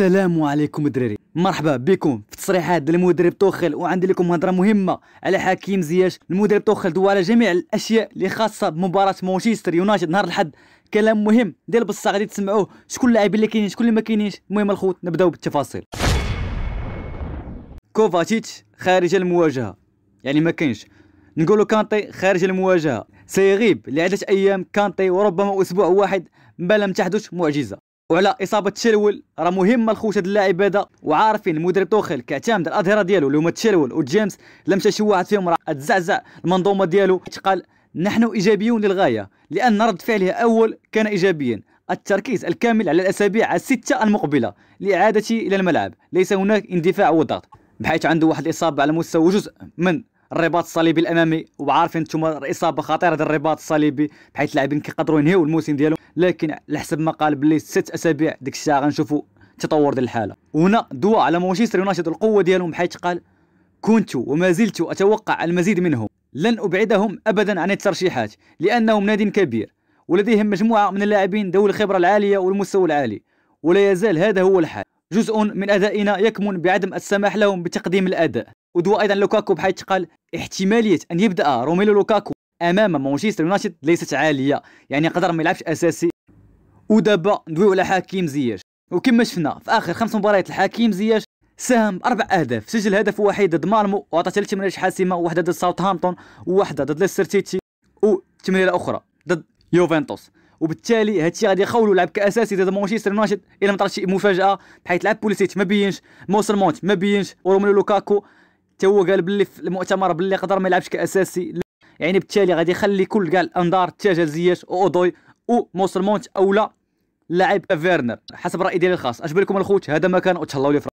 السلام عليكم الدراري مرحبا بكم في تصريحات المدرب توخيل وعندي لكم هضره مهمه على حكيم زياش المدرب توخيل دو على جميع الاشياء اللي خاصه بمباراه مانشستر يونايتد نهار الاحد كلام مهم ديال بصح غادي تسمعوه شكون اللاعبين اللي كاينين شكون اللي ما كاينينش المهم الخوت نبداو بالتفاصيل كوفاتيتش خارج المواجهه يعني ما كاينش نقولوا كانتي خارج المواجهه سيغيب لعدة أيام كانتي وربما أسبوع واحد ما لم تحدث معجزة وعلى اصابه تشيرول راه مهمه لخوت هاد اللاعب هذا وعارفين المدرب توخيل كيعتمد الاظهره ديالو اللي هما تشيرول وجيمس لمشى شي واحد فيهم راه تزعزع المنظومه ديالو قال نحن ايجابيون للغايه لان رد فعله اول كان ايجابيا التركيز الكامل على الاسابيع السته المقبله لاعادته الى الملعب ليس هناك اندفاع وضغط بحيث عنده واحد الاصابه على مستوى جزء من الرباط الصليبي الامامي وعارفين انتم الاصابه خطيره ديال الرباط الصليبي بحيث اللاعبين كيقدروا ينهيو الموسم ديالهم لكن على حسب ما قال باللي ست اسابيع ديك الساعه غنشوفوا تطور ديال الحاله وهنا دواء على مانشستر يونايتد القوه ديالهم حيث قال كنت وما زلت اتوقع المزيد منهم لن ابعدهم ابدا عن الترشيحات لانهم نادي كبير ولديهم مجموعه من اللاعبين ذوي الخبره العاليه والمستوى العالي ولا يزال هذا هو الحال جزء من ادائنا يكمن بعدم السماح لهم بتقديم الاداء ودوا ايضا لوكاكو بحيث قال احتماليه ان يبدا روميلو لوكاكو امام مانشستر يونايتد ليست عاليه يعني قدر ما يلعبش اساسي ودابا ندويو على حكيم زياش وكما شفنا في اخر خمس مباريات الحكيم زياش ساهم باربع اهداف سجل هدف واحد ضد مالمو وعطى ثلاث تمريرات حاسمه واحده ضد ساوثهامبتون وواحده ضد ليستر سيتي وتمريره اخرى ضد يوفنتوس وبالتالي هادشي غادي يخولو لعب كاساسي ضد مانشستر يونايتد الا ما طرات شي مفاجاه بحيث لعب بوليسيت ما بينش موسر مونت ما بينش وروميلو لوكاكو تا هو قال باللي في المؤتمر باللي قدر ما يلعبش كاساسي يعني بالتالي غادي يخلي كل كاع الانظار التجازيات اودوي وموسلمونت اولى لاعب فيرنر حسب رايي ديالي الخاص اش بالكم الخوت هذا ما كان وتهلاو لي